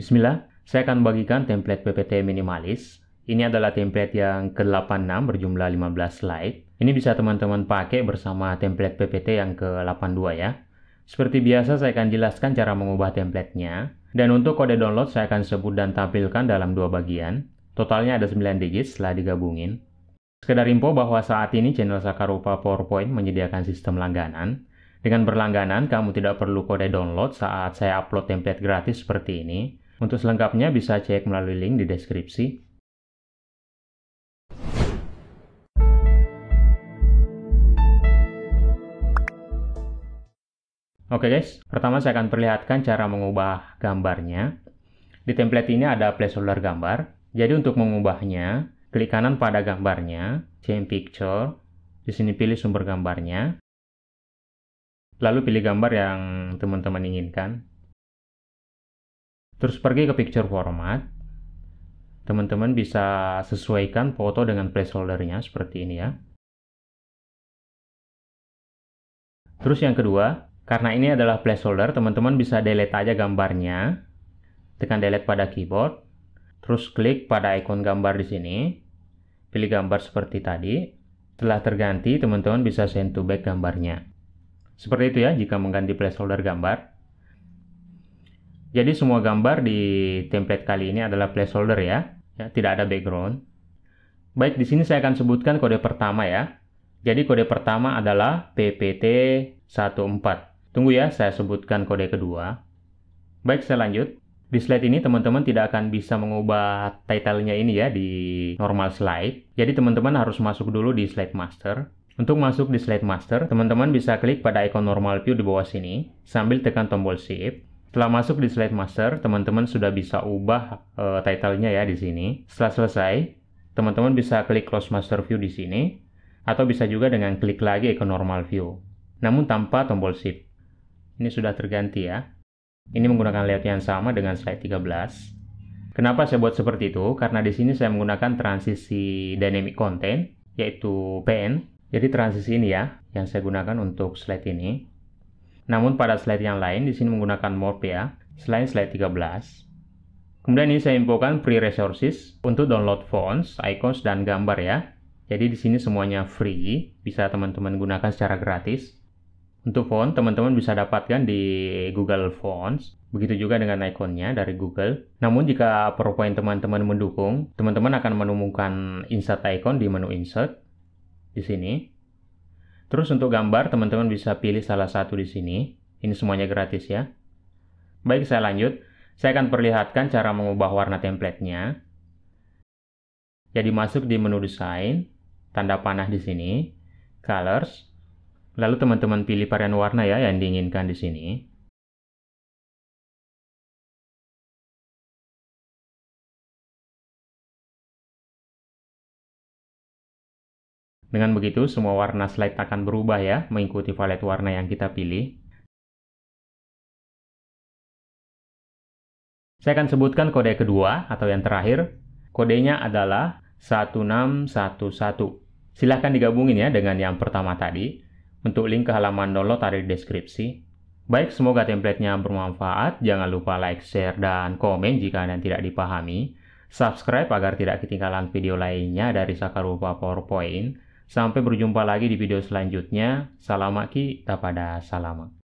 Bismillah, saya akan bagikan template PPT minimalis. Ini adalah template yang ke-86 berjumlah 15 slide. Ini bisa teman-teman pakai bersama template PPT yang ke-82 ya. Seperti biasa, saya akan jelaskan cara mengubah templatenya. Dan untuk kode download, saya akan sebut dan tampilkan dalam dua bagian. Totalnya ada 9 digit setelah digabungin. Sekedar info bahwa saat ini channel Sakarupa PowerPoint menyediakan sistem langganan. Dengan berlangganan, kamu tidak perlu kode download saat saya upload template gratis seperti ini. Untuk selengkapnya bisa cek melalui link di deskripsi. Oke guys, pertama saya akan perlihatkan cara mengubah gambarnya. Di template ini ada placeholder gambar. Jadi untuk mengubahnya, klik kanan pada gambarnya, change picture, di sini pilih sumber gambarnya, lalu pilih gambar yang teman-teman inginkan. Terus pergi ke picture format. Teman-teman bisa sesuaikan foto dengan placeholdernya seperti ini ya. Terus yang kedua, karena ini adalah placeholder, teman-teman bisa delete aja gambarnya. Tekan delete pada keyboard. Terus klik pada ikon gambar di sini. Pilih gambar seperti tadi. Setelah terganti, teman-teman bisa send to back gambarnya. Seperti itu ya jika mengganti placeholder gambar. Jadi semua gambar di template kali ini adalah placeholder ya, ya tidak ada background. Baik, di sini saya akan sebutkan kode pertama ya. Jadi kode pertama adalah PPT14. Tunggu ya, saya sebutkan kode kedua. Baik, saya lanjut. Di slide ini teman-teman tidak akan bisa mengubah title-nya ini ya di normal slide. Jadi teman-teman harus masuk dulu di slide master. Untuk masuk di slide master, teman-teman bisa klik pada ikon normal view di bawah sini sambil tekan tombol shift. Setelah masuk di slide master, teman-teman sudah bisa ubah uh, title-nya ya di sini. Setelah selesai, teman-teman bisa klik close master view di sini, atau bisa juga dengan klik lagi ke normal view. Namun tanpa tombol shift. Ini sudah terganti ya. Ini menggunakan layout yang sama dengan slide 13. Kenapa saya buat seperti itu? Karena di sini saya menggunakan transisi dynamic content, yaitu pen. Jadi transisi ini ya, yang saya gunakan untuk slide ini. Namun pada slide yang lain di sini menggunakan morph ya, selain slide 13. Kemudian ini saya infokan free resources untuk download fonts, icons, dan gambar ya. Jadi di sini semuanya free, bisa teman-teman gunakan secara gratis. Untuk font, teman-teman bisa dapatkan di Google Fonts. Begitu juga dengan ikonnya dari Google. Namun jika PowerPoint teman-teman mendukung, teman-teman akan menemukan insert icon di menu insert di sini. Terus untuk gambar, teman-teman bisa pilih salah satu di sini. Ini semuanya gratis ya. Baik, saya lanjut. Saya akan perlihatkan cara mengubah warna template-nya. Jadi ya, masuk di menu desain, tanda panah di sini, colors, lalu teman-teman pilih varian warna ya yang diinginkan di sini. Dengan begitu, semua warna slide akan berubah ya, mengikuti palet warna yang kita pilih. Saya akan sebutkan kode kedua atau yang terakhir. Kodenya adalah 1611. Silahkan digabungin ya dengan yang pertama tadi. Untuk link ke halaman download ada di deskripsi. Baik, semoga templatenya bermanfaat. Jangan lupa like, share, dan komen jika ada yang tidak dipahami. Subscribe agar tidak ketinggalan video lainnya dari Sakarupa PowerPoint. Sampai berjumpa lagi di video selanjutnya. Salamaki pada salamak.